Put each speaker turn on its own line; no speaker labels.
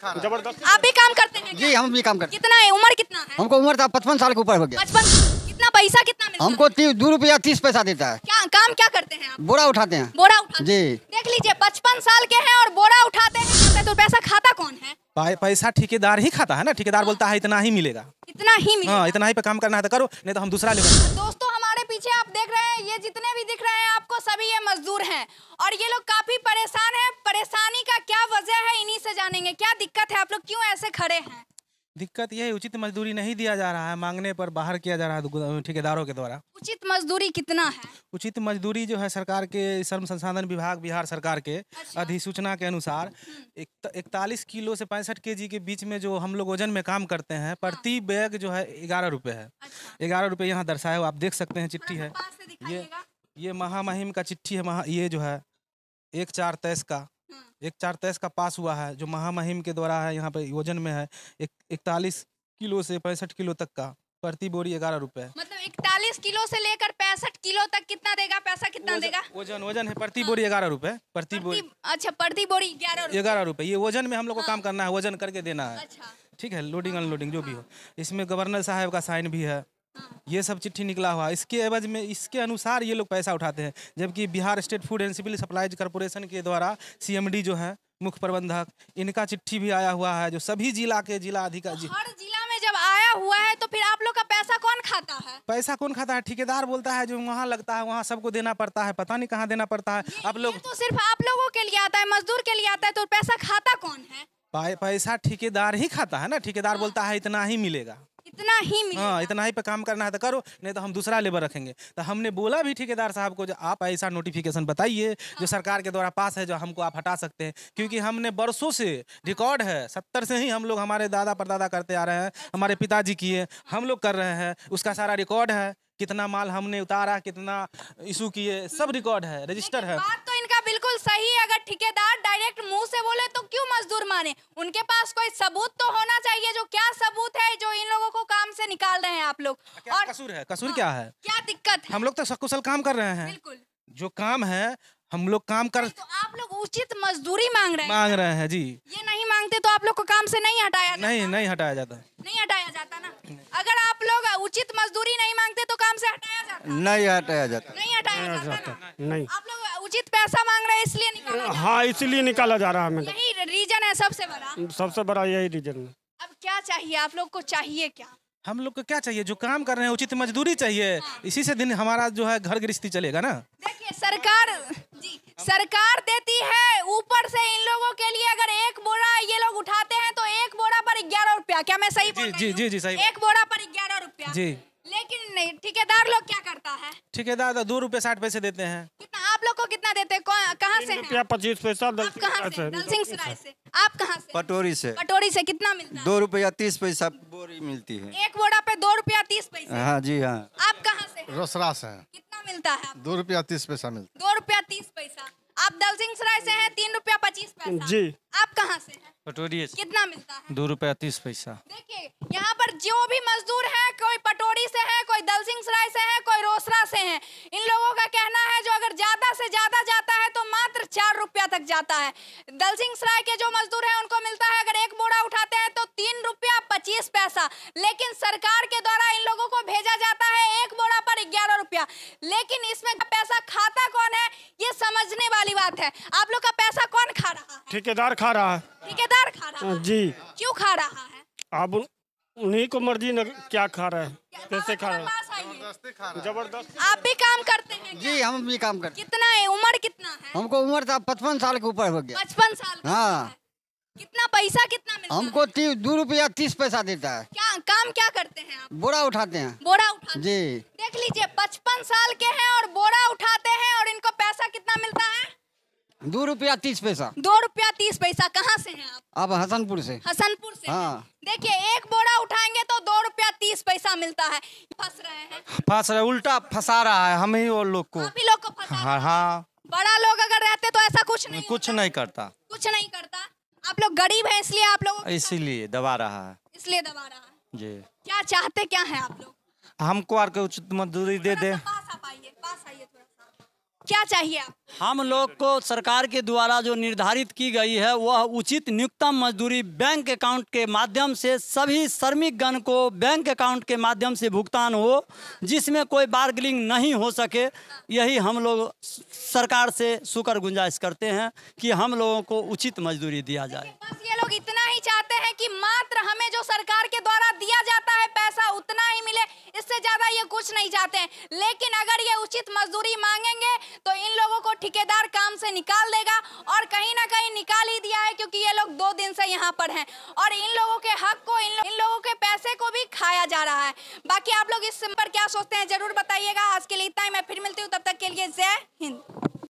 जबरदस्त
आप भी काम करते हैं जी हम भी काम करते कितना है उम्र कितना है हमको उम्र था पचपन साल के ऊपर हो गया पचपन कितना पैसा कितना मिलता हमको दो रुपया तीस पैसा देता है क्या काम क्या करते हैं आप बोरा उठाते हैं बोरा उठाते जी देख लीजिए पचपन साल के हैं और बोरा उठाते हैं तो पैसा खाता
कौन है पैसा ठेकेदार ही खाता है ना ठेकेदार हाँ। बोलता है इतना ही मिलेगा
इतना ही मिलेगा हाँ,
इतना ही पे काम करना है तो करो नहीं तो हम दूसरा ले अच्छा,
दोस्तों हमारे पीछे आप देख रहे हैं ये जितने भी दिख रहे हैं आपको सभी ये मजदूर हैं और ये लोग काफी परेशान हैं परेशानी का क्या वजह है इन्हीं से जानेंगे क्या दिक्कत है आप लोग क्यों ऐसे खड़े हैं
दिक्कत यह है उचित मजदूरी नहीं दिया जा रहा है मांगने पर बाहर किया जा रहा है ठेकेदारों के द्वारा
उचित मजदूरी कितना है
उचित मजदूरी जो है सरकार के श्रम संसाधन विभाग बिहार सरकार के अच्छा। अधिसूचना के अनुसार हम्म। इकतालीस किलो से पैंसठ के के बीच में जो हम लोग वजन में काम करते हैं हाँ। प्रति बैग जो है ग्यारह रुपये है अच्छा। ग्यारह रुपये यहाँ दर्शाए आप देख सकते हैं चिट्ठी है ये ये महामहिम का चिट्ठी है ये जो है एक चार तेईस का एक चार तेईस का पास हुआ है जो महामहिम के द्वारा है यहाँ पे योजन में है एक इकतालीस किलो से पैंसठ किलो तक का प्रति बोरी ग्यारह रुपए
मतलब इकतालीस किलो से लेकर पैंसठ किलो तक कितना देगा पैसा कितना वजन, देगा वजन वजन
है प्रति हाँ। बोरी ग्यारह रुपए प्रति बोरी
अच्छा प्रति बोरी ग्यारह
ग्यारह रुपए ये वजन में हम लोग को काम हाँ। करना है वजन करके देना है अच्छा। ठीक है लोडिंग अनलोडिंग हाँ, हाँ, जो भी हो इसमें गवर्नर साहब का साइन भी है ये सब चिट्ठी निकला हुआ इसके एवज में इसके अनुसार ये लोग पैसा उठाते हैं जबकि Bihar state food and civil supplies corporation के द्वारा सीएमडी जो है मुख्य प्रबंधक इनका चिट्ठी भी आया हुआ है जो सभी जिला के जिला अधिकारी तो हर
जिला में जब आया हुआ है तो फिर आप लोग का पैसा कौन खाता
है पैसा कौन खाता है ठेकेदार बोलता है जो वहाँ लगता है वहाँ सबको देना पड़ता है पता नहीं कहाँ देना पड़ता है आप लोग
तो सिर्फ आप लोगों के लिए आता है मजदूर के लिए आता है तो पैसा खाता कौन
है पैसा ठेकेदार ही खाता है ना ठेकेदार हाँ। बोलता है इतना ही मिलेगा
इतना ही मिलेगा हाँ
इतना ही पे काम करना है तो करो नहीं तो हम दूसरा लेबर रखेंगे तो हमने बोला भी ठेकेदार साहब को जो आप ऐसा नोटिफिकेशन बताइए जो हाँ। सरकार के द्वारा पास है जो हमको आप हटा सकते हैं क्योंकि हमने बरसों से रिकॉर्ड है सत्तर से ही हम लोग हमारे दादा परदादा करते आ रहे हैं हमारे पिताजी किए हम लोग कर रहे हैं उसका सारा रिकॉर्ड है कितना माल हमने उतारा कितना इशू किए सब रिकॉर्ड हम्म। है रजिस्टर
है बात तो इनका बिल्कुल सही है अगर ठेकेदार डायरेक्ट मुंह से बोले तो क्यों मजदूर माने उनके पास कोई सबूत तो होना चाहिए जो क्या सबूत है जो इन से निकाल रहे हैं आप लोग हाँ, और कसूर है कसूर हाँ, क्या है क्या दिक्कत है हम लोग
तो सकुशल काम कर रहे हैं बिल्कुल जो काम है हम लोग काम कर
तो आप लोग उचित मजदूरी मांग रहे हैं मांग रहे हैं जी ये नहीं मांगते तो आप लोग को काम से नहीं हटाया नहीं
नहीं हटाया जाता
नहीं हटाया जाता ना अगर आप लोग उचित मजदूरी नहीं मांगते तो काम से हटाया
जाता नहीं हटाया जाता नहीं हटाया जाता नहीं आप
लोग उचित पैसा मांग रहे हैं इसलिए हाँ
इसलिए निकाला जा रहा है
यही रीजन है सबसे बड़ा
सबसे बड़ा यही रीजन है
अब क्या चाहिए आप लोग को चाहिए क्या
हम लोग को क्या चाहिए जो काम कर रहे हैं उचित मजदूरी चाहिए हाँ। इसी से दिन हमारा जो है घर गृहस्थी चलेगा ना
देखिए सरकार जी सरकार देती है ऊपर से इन लोगों के लिए अगर एक बोरा ये लोग उठाते हैं तो एक बोरा पर ग्यारह रुपया क्या मैं सही जी जी जी जी सही एक बोरा पर ग्यारह रुपया जी लेकिन नहीं ठेकेदार लोग क्या करता
है ठेकेदार तो दो रूपए साठ पैसे देते हैं
आप लोग को कितना देते हैं कहाँ से
पच्चीस पैसा दल सिंह से आप कहाँ से पटोरी से
पटोरी से कितना मिलता है
दो रुपया तीस पैसा बोरी मिलती है
एक बोरा पे दो रुपया तीस
पैसा हाँ जी हाँ
आप कहाँ से रोसड़ा से कितना मिलता है
दो रुपया तीस पैसा मिलता
है दो रुपया तीस पैसा आप दलसिंह सराय से हैं तीन रुपया पच्चीस पैसा जी आप कहाँ से हैं से कितना मिलता
है दो रुपया तीस पैसा
देखिए यहाँ पर जो भी मजदूर है जाता है दलसिंह सराय के जो मजदूर हैं उनको मिलता है अगर एक बोरा उठाते हैं तो तीन रुपया पच्चीस पैसा लेकिन सरकार के द्वारा इन लोगों को भेजा जाता है एक बोरा पर ग्यारह रुपया लेकिन इसमें पैसा खाता कौन है ये समझने वाली बात है आप लोग का पैसा कौन खा रहा
है ठेकेदार खा रहा है
ठेकेदार खा रहा है जी क्यों खा रहा है
आप उन्हीं को मर्जी क्या खा रहा है कैसे खा रहा
है जबरदस्त आप भी काम करते हैं जी हम भी काम करते कितना है उम्र कितना है हमको उम्र था तो पचपन साल के ऊपर हो गया पचपन साल हाँ कितना पैसा कितना मिलता हमको तीस दो रुपया तीस पैसा देता है क्या काम क्या करते हैं आप बोरा उठाते हैं बोरा उठाते जी देख लीजिए पचपन साल के हैं और बोरा उठाते हैं और इनको पैसा कितना मिलता है दो रुपया तीस पैसा दो रुपया तीस पैसा कहाँ से हैं आप अब हसनपुर से हसनपुर से हाँ देखिए एक बोरा उठाएंगे तो दो रुपया तीस पैसा मिलता है फंस रहे
हैं फंस रहे उल्टा फंसा रहा है हम ही और लोग को आप ही लोग को फंसा हाँ, हाँ
बड़ा लोग अगर रहते तो ऐसा कुछ नहीं कुछ नहीं करता कुछ नहीं करता आप लोग गरीब है इसलिए आप लोग इसीलिए दबा रहा है इसलिए दबा रहा है जी क्या चाहते क्या है आप लोग हमको और उचित मजदूरी दे दे तो क्या चाहिए आप हम लोग को सरकार के द्वारा जो निर्धारित की गई है वह उचित न्यूनतम मजदूरी बैंक अकाउंट के माध्यम से सभी श्रमिक गण को बैंक अकाउंट के माध्यम से भुगतान हो जिसमें कोई बार्गलिंग नहीं हो सके यही हम लोग सरकार से शुक्र गुंजाइश करते हैं कि हम लोगों को उचित मजदूरी दिया जाए बस ये लोग इतना ही चाहते हैं कि मात्र हमें जो सरकार के द्वारा दिया जाता है पैसा नहीं चाहते हैं लेकिन अगर ये उचित मजदूरी मांगेंगे तो इन लोगों को ठेकेदार काम से निकाल देगा और कहीं ना कहीं निकाल ही दिया है क्योंकि ये लोग दो दिन से यहाँ पर हैं और इन लोगों के हक को इन, लो, इन लोगों के पैसे को भी खाया जा रहा है बाकी आप लोग इस पर क्या सोचते हैं जरूर बताइएगा आज के लिए इतना ही मैं फिर मिलती हूँ तब तक के लिए जय हिंद